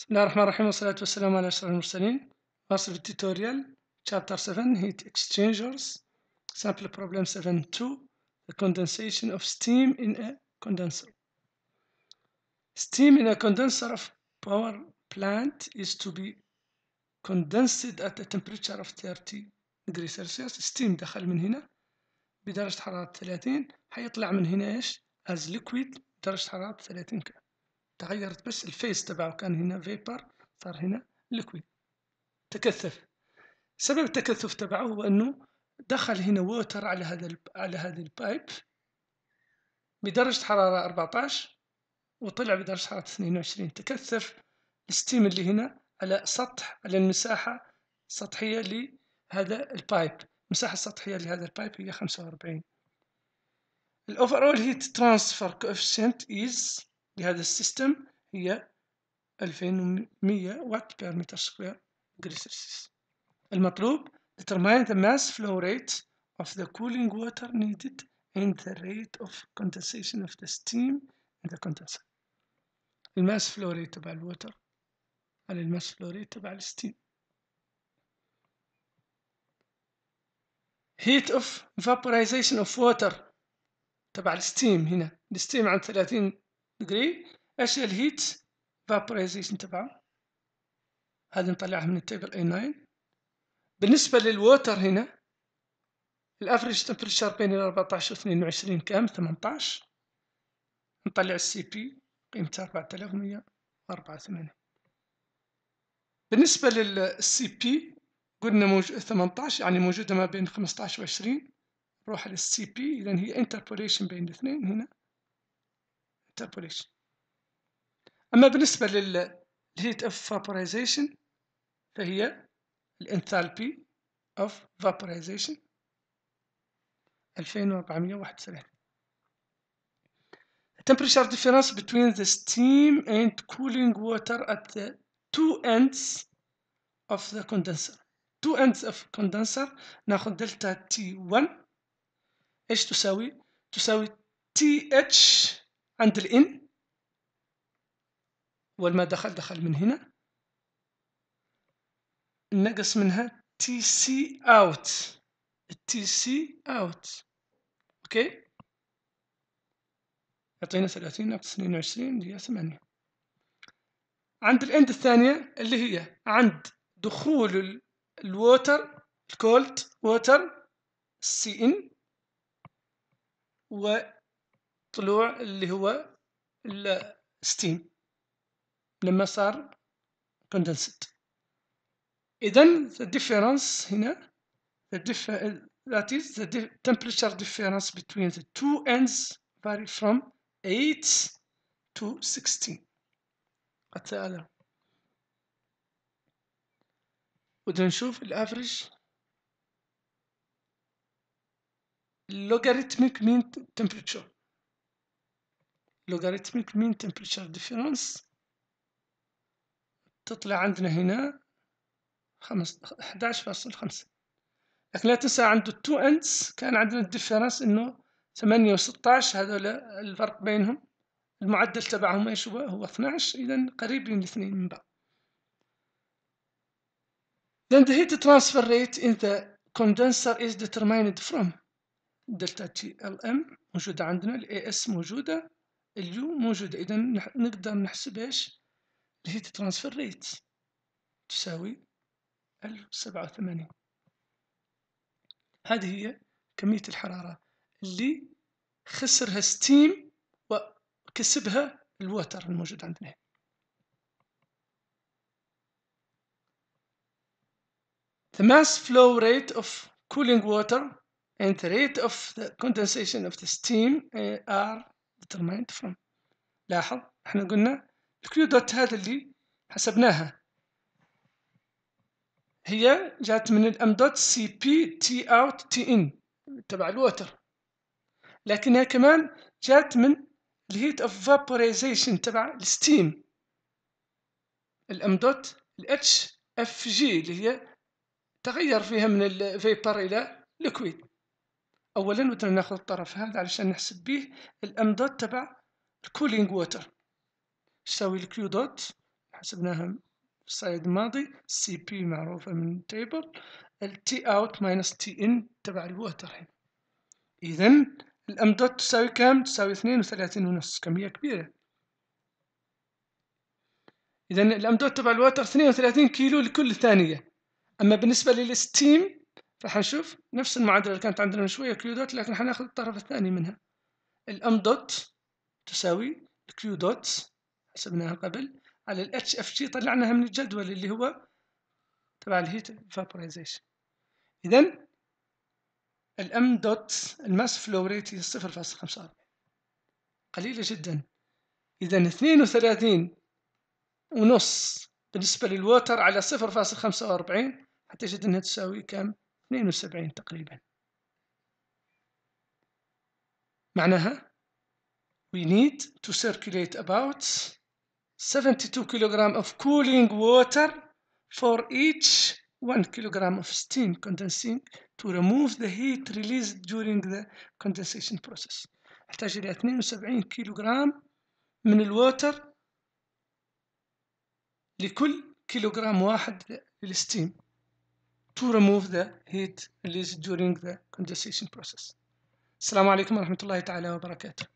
بسم الله الرحمن الرحيم والصلاة والسلام على أشرف المرسلين واصل التوتوريال chapter 7 heat exchangers sample problem 7.2 the condensation of steam in a condenser steam in a condenser of power plant is to be condensed at a temperature of 30 degrees Celsius steam دخل من هنا بدرجة حرارة 30 حيطلع من هنا ايش as liquid درجة حرارة 30 كده تغيرت بس الفيس تبعه كان هنا فيبر صار هنا ليكويد تكثف سبب التكثف تبعه هو انه دخل هنا ووتر على هذا الب... على هذا البايب بدرجة حرارة 14 وطلع بدرجة حرارة 22 تكثف الستيم اللي هنا على سطح على المساحة السطحية لهذا البايب المساحة السطحية لهذا البايب هي 45 الأوفرول هيت ترانسفير كوفيشنت إز لهذا السيستم هي 2100 وات بير متر سكوير ديجري سلسيوس المطلوب determine the mass flow rate of the cooling water needed and the rate of condensation of the steam in the condenser الماس flow rate تبع الوتر على الماس flow rate تبع الستيم heat of vaporization of water تبع الستيم هنا الستيم عند 30 دغري اش الهيت فابوريزيشن تبعه هذه نطلعها من التيبل اي 9 بالنسبه للووتر هنا الافريج تمبريتشر بين 14 و 22 كام 18 نطلع السي بي قيمتها 4184 بالنسبه للسي بي قلنا موجود 18 يعني موجوده ما بين 15 و 20 نروح للسي بي اذا هي انتربوليشن بين الاثنين هنا evaporation أما بالنسبة heat of vaporization فهي الانثالبي of vaporization 2431 temperature difference between the steam and cooling water at the two ends of the condenser two ends of condenser ناخذ دلتا T1 ايش تساوي؟ تساوي TH عند الان والما دخل دخل من هنا نقص منها تي سي اوت تي سي اوت اوكي يعطينا 30 ناقص 22 هي 8 عند الاند الثانيه اللي هي عند دخول الووتر الكولد ووتر سي ان طلوع اللي هو الستيم لما صار كوندنسد اذا the difference هنا the difference that is the temperature difference between the two ends vary from 8 to 16 الثالث بدنا نشوف الافرج logarithmic mean temperature logarithmic mean temperature difference تطلع عندنا هنا 11.5 لكن لا تنسى عنده 2 ends كان عندنا الديفرنس انه 8 و16 هذول الفرق بينهم المعدل تبعهم ايش هو هو 12 اذا قريبين الاثنين من بعض Then the heat transfer rate in the condenser is determined from delta T L M موجودة عندنا ال AS موجودة اليو موجودة إذا نقدر نحسب إيش الهيت ترانسفير ريت تساوي ألف سبعة وثمانين هذه هي كمية الحرارة اللي خسرها ستيم وكسبها الوتر الموجود عندنا The mass flow rate of cooling water and the rate of the condensation of the steam are determined from لاحظ احنا قلنا الكيو دوت هذا اللي حسبناها هي جات من الام دوت سي بي تي اوت تي ان تبع الوتر لكنها كمان جات من الهيت اوف فابورايزيشن تبع الستيم الام دوت الاتش اف جي اللي هي تغير فيها من الفيبر الى ليكويد اولا بدنا ناخذ الطرف هذا علشان نحسب به الام دوت تبع الكولينج ووتر يساوي الكيو دوت حسبناها في الصعيد الماضي سي بي معروفة من تيبل التي اوت ماينس تي ان تبع الووتر هنا اذا الام دوت تساوي كام تساوي اثنين وثلاثين ونص كمية كبيرة اذا الام دوت تبع الووتر اثنين وثلاثين كيلو لكل ثانية اما بالنسبة للستيم فحنشوف نفس المعادلة اللي كانت عندنا من شوية كيو دوت لكن حناخد الطرف الثاني منها الام دوت تساوي كيو دوت حسبناها قبل على ال HFG طلعناها من الجدول اللي هو تبع الهيت فابورايزيشن إذا الام دوت الماس فلو ريت هي 0.45 قليلة جدا إذا 32 ونص بالنسبة للوتر على 0.45 حتجد أنها تساوي كم؟ 72 تقريبا معناها we need to circulate about 72 kilogram of cooling water for each 1 kilogram of steam condensing to remove the heat released during the condensation process احتاج الى 72 كيلوغرام من الووتر لكل كيلوغرام واحد للستيم to remove the heat released during the condensation process. Assalamu alaikum warahmatullahi ta'ala wa barakatuh.